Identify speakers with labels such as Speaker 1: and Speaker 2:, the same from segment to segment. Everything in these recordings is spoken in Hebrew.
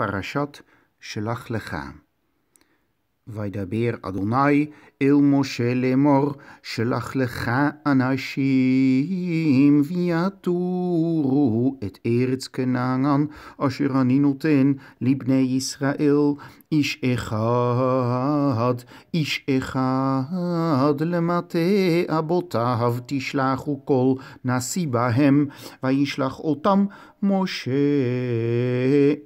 Speaker 1: Parashat Shelach Lecha. Vaidaber Adonai il Moshe lemor Shelach Lecha anashim viaturu et eretz kenangan asher aninoten libnei Israel. איש אחד, איש אחד, למטה אבותיו תשלחו כל נשיא בהם, וישלח אותם משה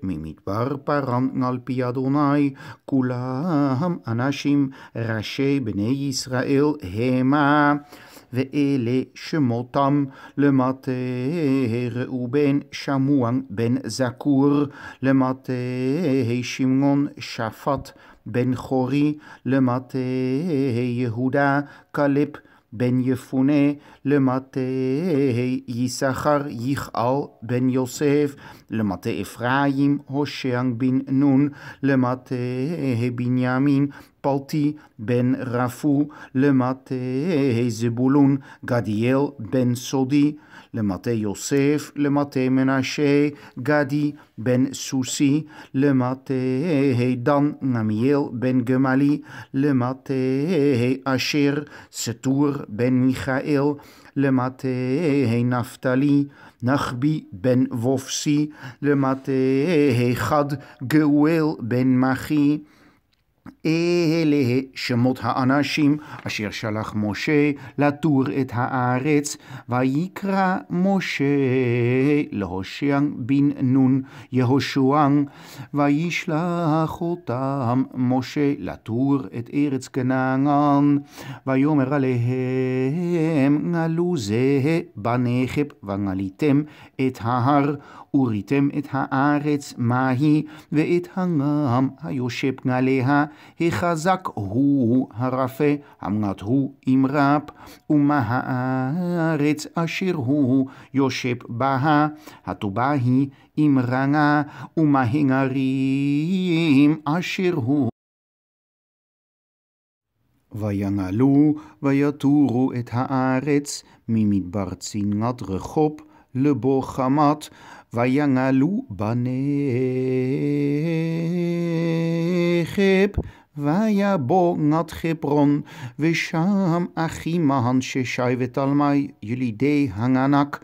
Speaker 1: ממדבר פרן על פי אדוני, כולם אנשים ראשי בני ישראל המה. ואלה שמותם למטה ראובן שמואן בן זקור, למטה שמעון שפט בן חורי, למטה יהודה כלב בן יפונה למטה יששכר יכעל בן יוסף, למטה אפרים הושע בן נון, למטה בנימין Palti ben Rafu le Maté Zebulun, Gadiel ben Sodi, le Maté Yosef, le Maté Menashe, Gadi ben Susi, le Maté Dan, Namiel ben Gemali, le Maté Asher, Setour ben Michael, le Maté Naftali, Nachbi ben Wofsi, le Maté Gad, Geuel ben Machi, אלה שמות האנשים אשר שלח משה לתור את הארץ, ויקרא משה להושע בן נון יהושע, וישלח אותם משה לתור את ארץ כנען, ויאמר עליהם נלו זה בנכב ונליתם את ההר. וריתם את הארץ מהי, ואת הנעם היושב עליה, החזק הוא הרפה, המנת הוא אמרפ, ומה הארץ אשר הוא יושב בה, הטובה היא רנה, ומה הנרים אשר הוא. וינעלו ויתורו את הארץ ממדבר צינת רחוב לבו חמת ויגלו בנכב, ויבוא נת חברון, ושם אחימן ששייבת על מי ילידי הנענק.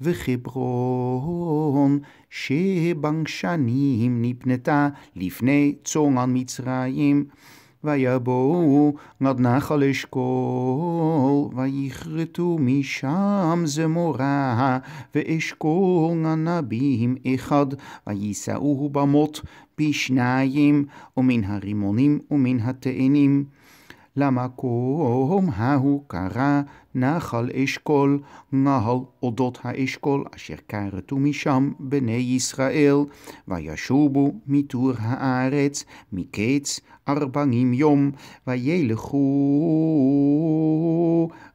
Speaker 1: וחברון, שבן נפנתה לפני צונן מצרים. ויבואו עד נחל אשכול, ויכרתו משם זמורה, ואשכול ענבים אחד, ויישאוהו במות פי שניים, ומן הרימונים ומן התאנים. למקום ההוא קרא נחל אשכול, נהל אודות האשכול, אשר קרתו משם בני ישראל, וישובו מטור הארץ, מקץ ארבעים יום, וילכו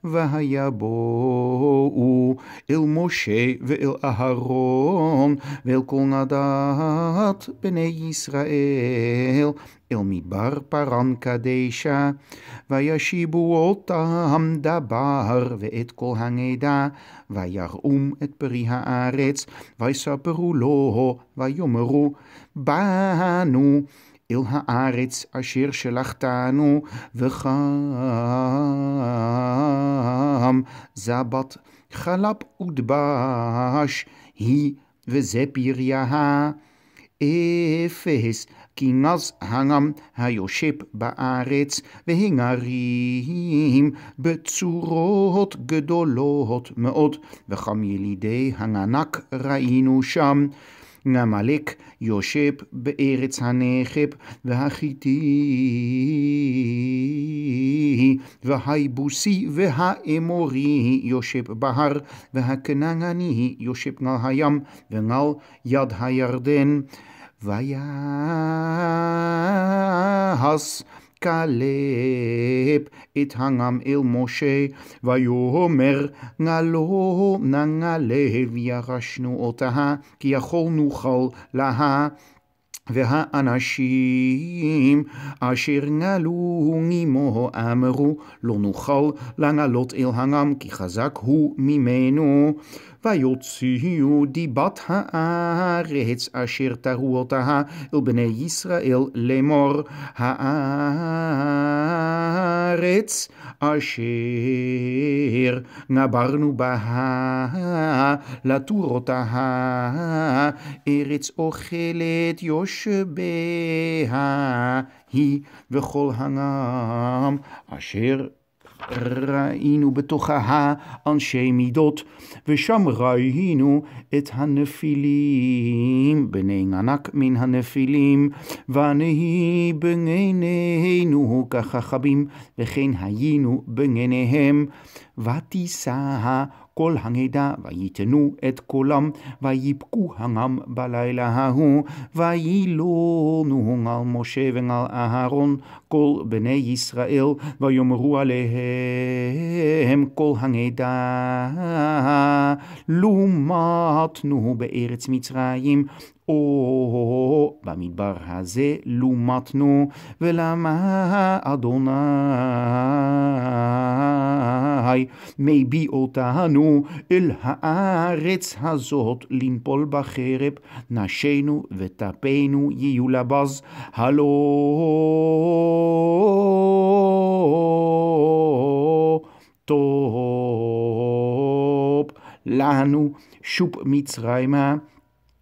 Speaker 1: ויבואו אל משה ואל אהרון, ואל כל נדת בני ישראל. Ilmibar Parankadesha, Vayashibu Otam Dabar, Ve'et Kol Haneda, Vayar'um et Peri Haaretz, Vaysaperu Loho, Vayomeru, Banu, אל הארץ אשר שלחתנו, וחם זבת חלב ודבש, היא וזפריה, אפס כי נז העם היושב בארץ, והנרים בצורות גדולות מאוד, וכם ילידי הננק ראינו שם. נמלק יושב בארץ הנכב, והחיתי, והיבוסי והאמורי יושב בהר, והכנעני יושב על הים, ועל יד הירדן. ויעש כלב את העם אל משה, ויאמר נא לו נא נא לב ירשנו אותה, כי יכול נוכל לה. והאנשים אשר נעלו נימו אמרו לא נוכל לנעלות אל העם כי חזק הוא ממנו ויוציאו דיבת הארץ אשר תראו אותה אל בני ישראל לאמור הארץ אשר נברנו בה לתור אותה ארץ אוכלת יושביה היא וכל הנם אשר ראינו בתוכה אנשי מידות, ושם ראינו את הנפילים, בני ענק מן הנפילים, ונהי בנינינו כחכבים, וכן היינו בניניהם, ותישא כל הנדע, ויתנו את קולם, ויבכו העם בלילה ההוא, וילונו על משה ועל אהרון, כל בני ישראל, ויאמרו עליהם כל הנדע, לומתנו בארץ מצרים, במדבר הזה לומתנו, ולמה אדוני מביא אותנו אל הארץ הזאת לנפול בחרב, נשינו וטפינו יהיו לבז, הלא טוב לנו שוב מצרימה.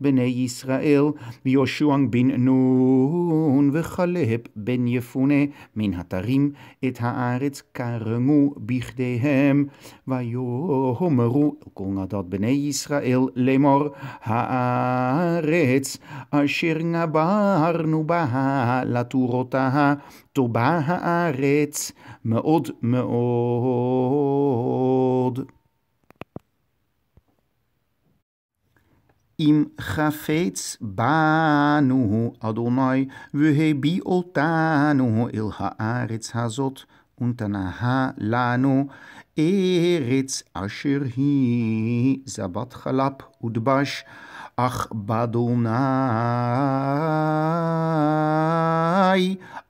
Speaker 1: בני ישראל, ויהושע בן נון וכלב בן יפונה, מן התרים את הארץ קרמו בכדיהם, ויאמרו כל נדד בני ישראל לאמור, הארץ אשר נברנו בה לתורותה, טובה הארץ מאוד מאוד. אם חפץ בנו אדוני, והביא אותנו אל הארץ הזאת, ונתנה לנו ארץ אשר היא זבת חלב ודבש. אך באדוני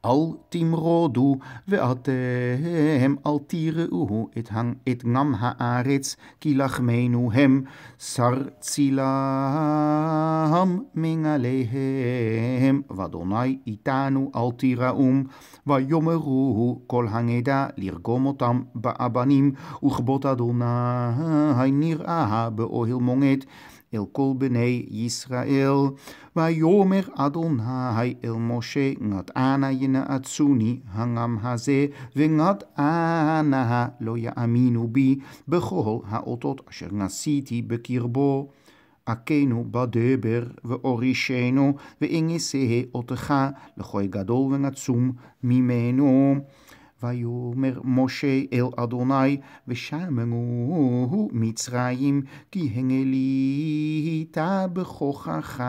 Speaker 1: אל תמרודו ואתם אל תראו את את נם הארץ, כי לחמנו הם שר צילם מעליהם, ואדוני איתנו אל תיראום, ויאמרו כל הנדע לרגום אותם באבנים, וכבות אדוני נראה באוהל מונת אל כל בני ישראל. ויאמר אדוני אל משה, נת אנא ינעצוני הנם הזה, ונת אנא לא יאמינו בי בכל האותות אשר נשיתי בקרבו. הכנו בדבר ואורישנו, ואין אשא אותך, לכוי גדול ונצום ממנו. ויאמר משה אל אדוני, ושמעו מצרים, כי הנהלית בכוחך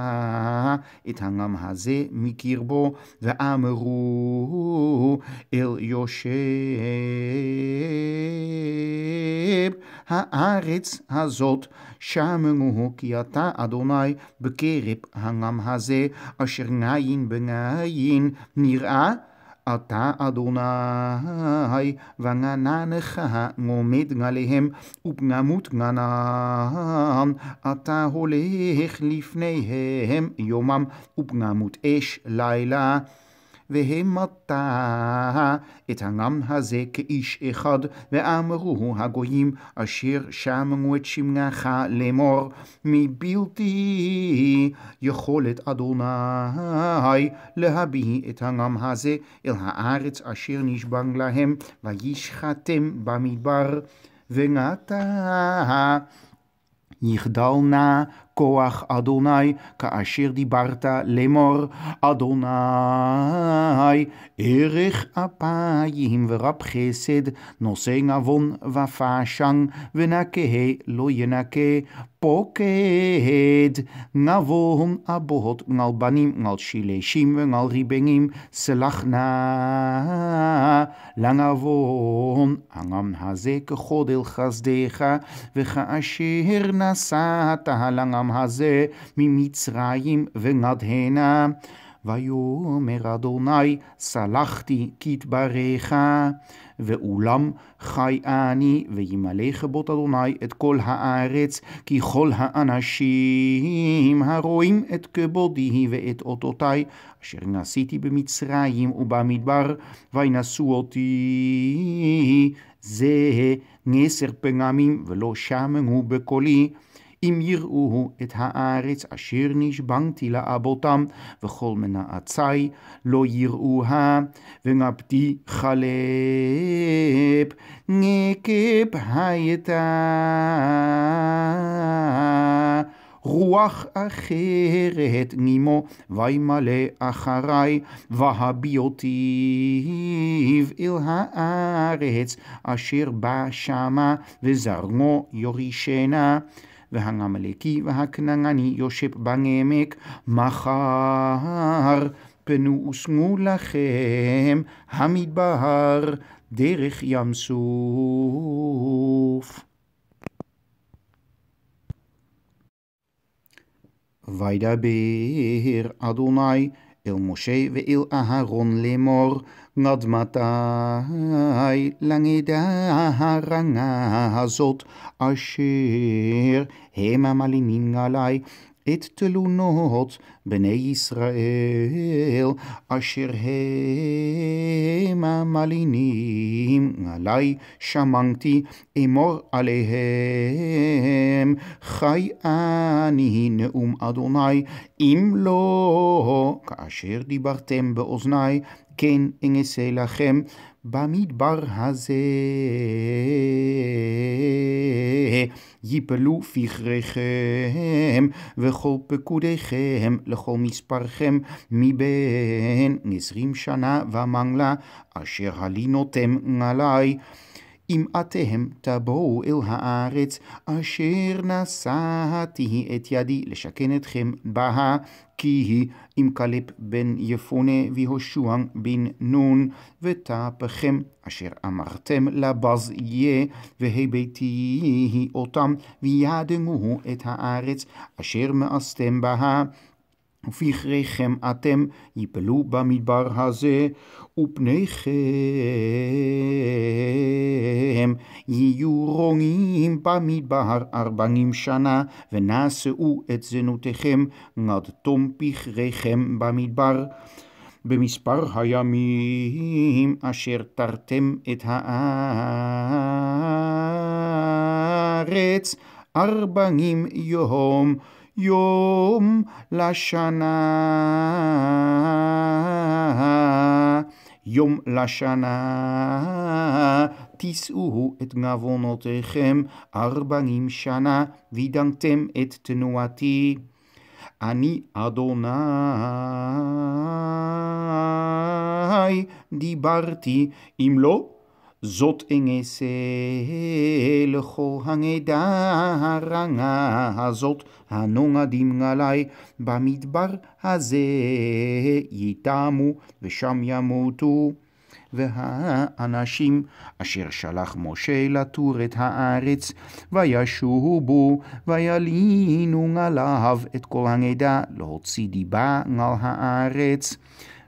Speaker 1: את הנם הזה מקרבו, ואמרו אל יושב הארץ הזאת, שמעו כי אתה אדוני בקרב הנם הזה, אשר עין בעין נראה אתה אדוני וגננך עומד גליהם ובנמות גנן אתה הולך לפניהם יומם ובנמות אש לילה והמתה את העם הזה כאיש אחד, ואמרו הגויים אשר שמעו את שמנך לאמור, מבלתי יכולת אדוני להביא את העם הזה אל הארץ אשר נשבן להם, וישחטם במדבר, ונתה Nigdal na koach Adonai, kaashir di barta lemor Adonai, erich apayim verap gesed, noseng avon vafashang, venakehe loyenake, poked, navon abohot nalbanim nal shileshim, selach ribenim. selachna, langavon, angam hazek godel gasdega, vegaashir na נשא העם הזה ממצרים ונד הנה. ויאמר אדוני סלחתי כתברך ואולם חי אני וימלא כבוד אדוני את כל הארץ כי כל האנשים הרואים את כבודי ואת אותותי אשר נשאתי במצרים ובמדבר וינשאו אותי זה נסר פעמים, ולא שמעו בקולי. אם יראוהו את הארץ אשר נשבנתי לאבותם, וכל מנעצי לא יראוה, ונפתי חלפ, נקב הייתה. רוח אחרת נימו, וימלא אחריי, והביא אותיו אל הארץ, אשר בא שמה, וזרמו יורישנה. והנמלקי והכנעני יושב בנעמק, מחר פנו ושמו לכם המדבר דרך ים סוף. Waida beer Adonai, El Moshe, Veel Aharon, Le Mor, Nad Langida Langeda, hazot, asher, Asheer, Hema Maliningalai. את תלונות בני ישראל, אשר הם המלינים, עלי שמנתי אמור עליהם, חי אני נאום אדוני, אם לא, כאשר דיברתם באוזני, כן אנסה לכם. במדבר הזה ייפלו פכריכם וכל פקודיכם לכל מספרכם מבין עשרים שנה ומעלה אשר הלינותם עלי אם אתם תבואו אל הארץ אשר נשאתי את ידי לשכן אתכם בה, כי היא עם קלב בן יפונה והושע בן נון, ותפכם אשר אמרתם לבז יהיה, והביתי אותם, וידמו את הארץ אשר מאסתם בה. ופכריכם אתם יפלו במדבר הזה, ופניכם יהיו רוגים במדבר ארבעים שנה, ונשאו את זנותיכם עד תום פכריכם במדבר. במספר הימים אשר תרתם את הארץ, ארבעים יום. יום לשנה. יום לשנה, תישאו את עוונותיכם ארבעים שנה, וידנתם את תנועתי. אני אדוני דיברתי, אם לא, זאת אנסה לכל הנדרנה הזאת הנוגדים עלי במדבר הזה ייתמו ושם ימותו. והאנשים אשר שלח משה לתור את הארץ, וישובו, וילינו עליו את כל הנדע, להוציא דיבה על הארץ.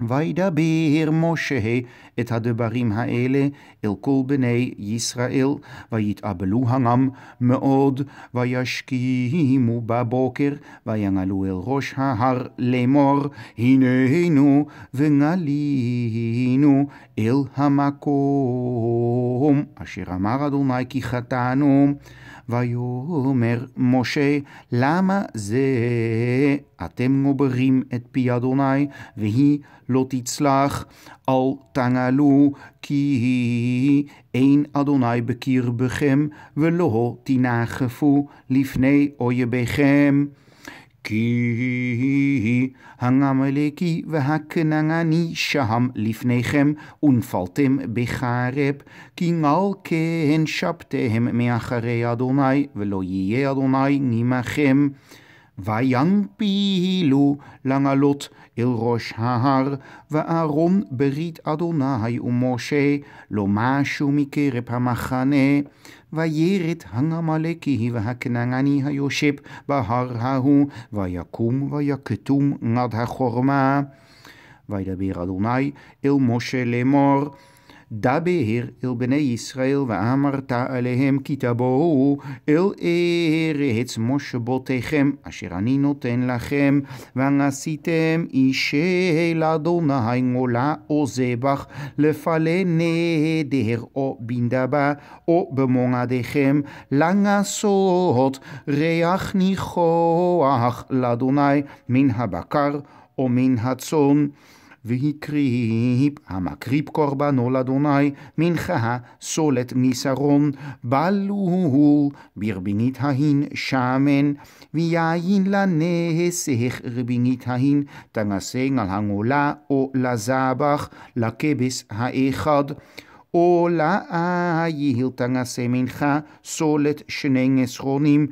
Speaker 1: וידבר משה את הדברים האלה אל כל בני ישראל, ויתאבלו העם מאוד, וישכימו בבוקר, וינעלו אל ראש ההר לאמור, הננו ונלינו אל המקום, אשר אמר אדוני כי חטאנו. ויאמר משה, למה זה אתם מוברים את פי אדוני, והיא לא תצלח, אל תנעלו, כי אין אדוני בקרבכם, ולא תנחפו לפני אויביכם. כי הנם אלקי והכנעני שם לפניכם, ונפלתם בחרב, כי על כן שבתם מאחרי אדוני, ולא יהיה אדוני עמכם. וינפילו לנעלות אל ראש ההר, ואהרון ברית אדוני ומשה, לא משהו מקרב המחנה. וירת הנמלקי והכנעני היושב בהר ההוא, ויקום ויקטום עד החורמה. וידבר אדוני אל משה לאמור, דבר אל בני ישראל ואמרת עליהם כי תבואו אל ארץ מושבותיכם אשר אני נותן לכם ונשיתם אישי לאדוני מולה או זבח לפעלי נדר או בנדבה או במועדיכם לנסות ריח ניחוח לאדוני מן הבקר או מן הצאן והקריב המקריב קורבנו לאדוני מנחה סולת מסרון בלול ברבינית ההין שמן ויין לנסך רבינית ההין תנסן על הנולה או לזבח לכבש האחד עולה יהיל תנסה מנחה סולת שני נסרונים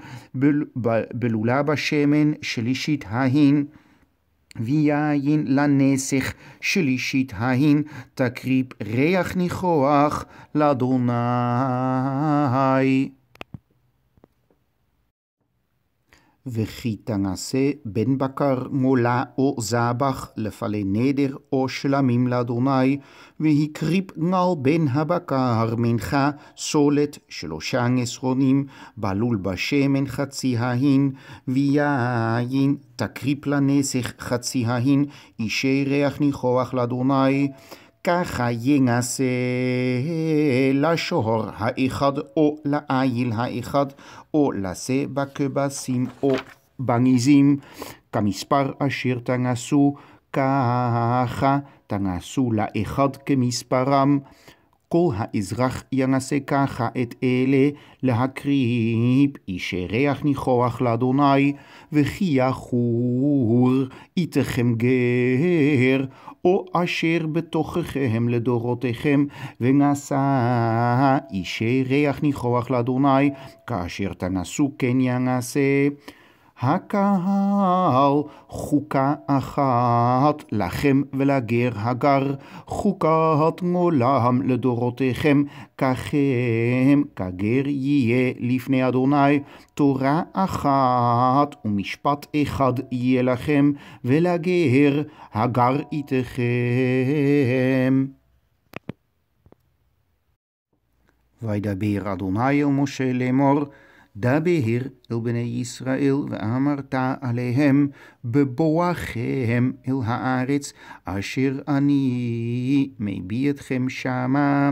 Speaker 1: בלולה בשמן שלישית ההין ויין לנסך שלישית ההין, תקריב ריח ניחוח לאדוני. וכי תנשא בן בקר מולה או זבח לפני נדר או שלמים לאדוני, והקריב נעל בן הבקר מנחה סולת שלושה נסרונים, בלול בשמן חצי ההין, ויין תקריב לנסך חצי ההין, אישי ריח ניחוח לאדוני. ככה ינסה לשור האחד או לעיל האחד או לשה בכבשים או בניזים כמספר אשר תנסו ככה תנסו לאחד כמספרם כל האזרח ינסה ככה את אלה להקריב, אישי ריח ניחוח לאדוני, וכי יחור איתכם גר, או אשר בתוככם לדורותיכם, ונשא אישי ריח ניחוח לאדוני, כאשר תנסו כן ינשא. הקהל, חוקה אחת לכם ולגר הגר, חוקת מולם לדורותיכם, ככם כגר יהיה לפני אדוני, תורה אחת ומשפט אחד יהיה לכם, ולגר הגר איתכם. וידבר אדוני ומשה לאמור, דבר אל בני ישראל, ואמרת עליהם בבואכם אל הארץ, אשר אני מביא אתכם שמה.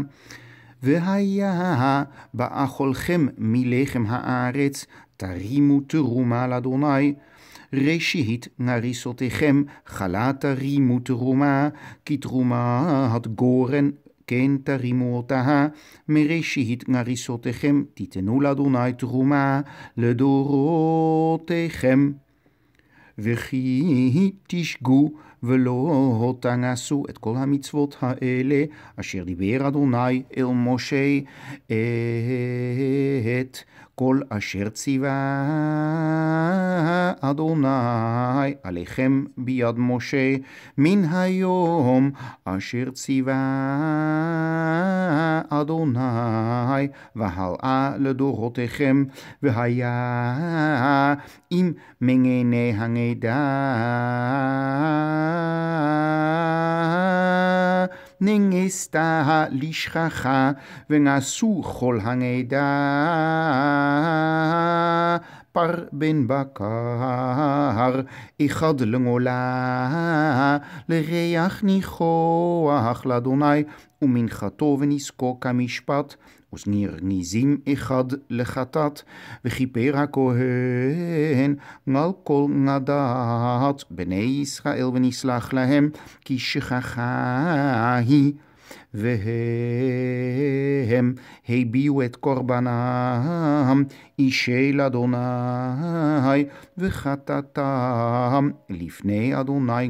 Speaker 1: והיה באכולכם מלחם הארץ, תרימו תרומה לאדוני. ראשית נריסותיכם, חלה תרימו תרומה, כי תרומה את גורן כן תרימו אותה, מראשית נריסותיכם תיתנו לאדוני תרומה לדורותיכם. וכי תשגו ולא תנסו את כל המצוות האלה אשר דיבר אדוני אל משה את כל אשר ציווה אדוני עליכם ביד משה מן היום אשר ציווה אדוני והלאה לדורותיכם והיה עם מגני הנדל ning istaha lishchacha v'nasu chol haneda par ben bakar ichad lengola לריח ניחוח לאדוני ומנחתו ונזקו כמשפט ושניר ניזים אחד לחטאת, וכיפר הכהן על כל נדעת בני ישראל ונסלח להם, כי שכחה היא. והם הביעו את קורבנם אישי לאדוני וחטאתם לפני אדוני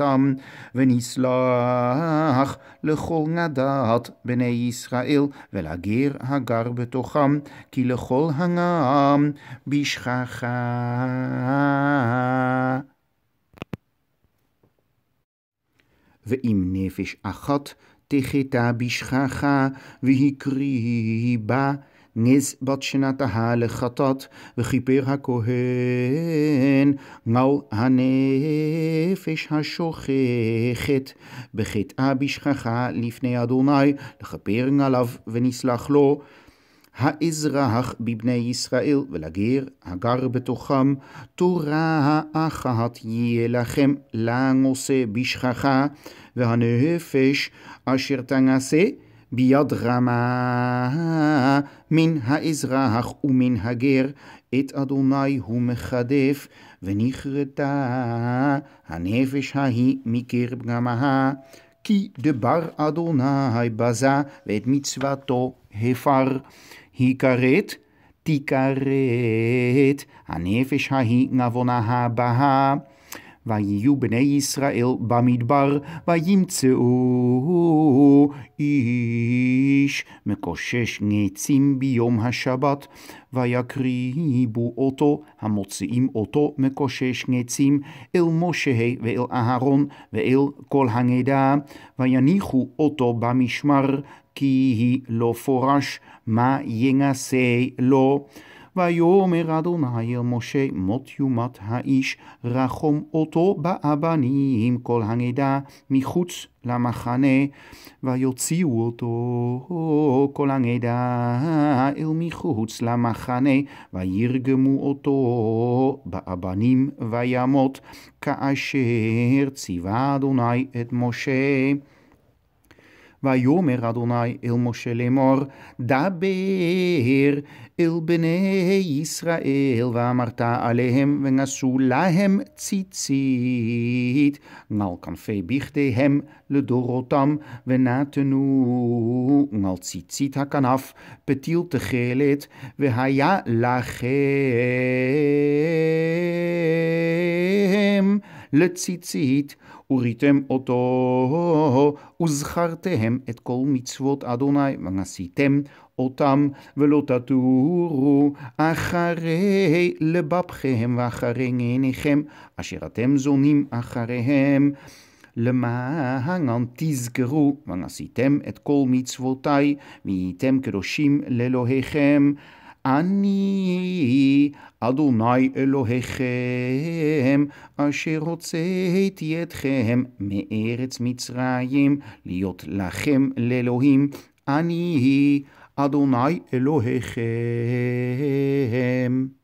Speaker 1: על ונסלח לכל נדת בני ישראל ולגר הגר בתוכם כי לכל הנעם בשכחה ואם נפש אחת תחטא בשכחה והקריא בה נס בת שנתה לחטאת, וכיפר הכהן על הנפש השוכחת, בחטאה בשכחה לפני אדוני, לכפר עליו ונסלח לו. האזרח בבני ישראל, ולגר הגר בתוכם, תורה האחת יהיה לכם, לנושא בשכחה, והנפש אשר תנשא ביד רמה מן האזרח ומן הגר, את אדוני הוא מחדף, ונכרתה הנפש ההיא מקיר גמהה. כי דבר אדוני בזה, ואת מצוותו הפר. היא כרת, תיכרת הנפש ההיא נבונה הבאה. ויהיו בני ישראל במדבר, וימצאו איש מקושש נעצים ביום השבת, ויקריבו אותו, המוציאים אותו מקושש נעצים, אל משה ואל אהרון ואל כל הנדע, ויניחו אותו במשמר, כי לא פורש מה ינשא לו. ויאמר אדוני אל משה מות יומת האיש רחום אותו באבנים כל הנדע מחוץ למחנה ויוציאו אותו כל הנדע אל מחוץ למחנה וירגמו אותו באבנים וימות כאשר ציווה אדוני את משה ויאמר אדוני אל משה לאמור, דבר אל בני ישראל, ואמרת עליהם, ונשאו להם ציצית, נעל כנפי בכדיהם לדורותם, ונתנו נעל ציצית הכנף, פתיל תכלת, והיה לכם. לציצית, וריתם אותו, וזכרתם את כל מצוות אדוני, ונשיתם אותם, ולא תתורו אחרי לבבכם ואחרי עיניכם, אשר אתם זונים אחריהם. למען תזכרו, ונשיתם את כל מצוותי, ויהייתם קדושים לאלוהיכם. אני אדוני אלוהיכם, אשר הוצאתי אתכם מארץ מצרים, להיות לכם לאלוהים, אני אדוני אלוהיכם.